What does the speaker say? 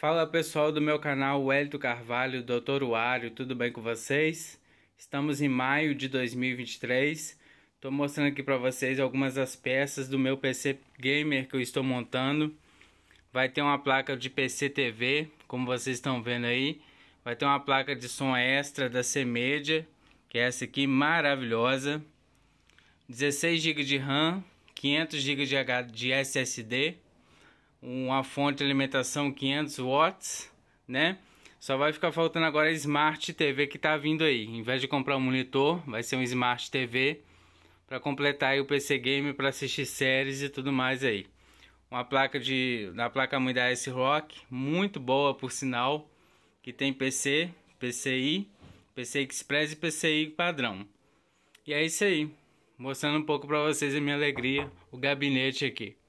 Fala pessoal do meu canal Wellington Carvalho, Doutor Uário, tudo bem com vocês? Estamos em maio de 2023. Estou mostrando aqui para vocês algumas das peças do meu PC Gamer que eu estou montando. Vai ter uma placa de PC TV, como vocês estão vendo aí. Vai ter uma placa de som extra da C-Media, que é essa aqui, maravilhosa. 16 GB de RAM, 500 GB de SSD uma fonte de alimentação 500 watts, né? Só vai ficar faltando agora a Smart TV que tá vindo aí. Em vez de comprar um monitor, vai ser um Smart TV para completar o PC Game para assistir séries e tudo mais aí. Uma placa de da placa mãe da S-Rock, muito boa por sinal, que tem PC, PCI, PC Express e PCI padrão. E é isso aí. Mostrando um pouco para vocês a minha alegria, o gabinete aqui.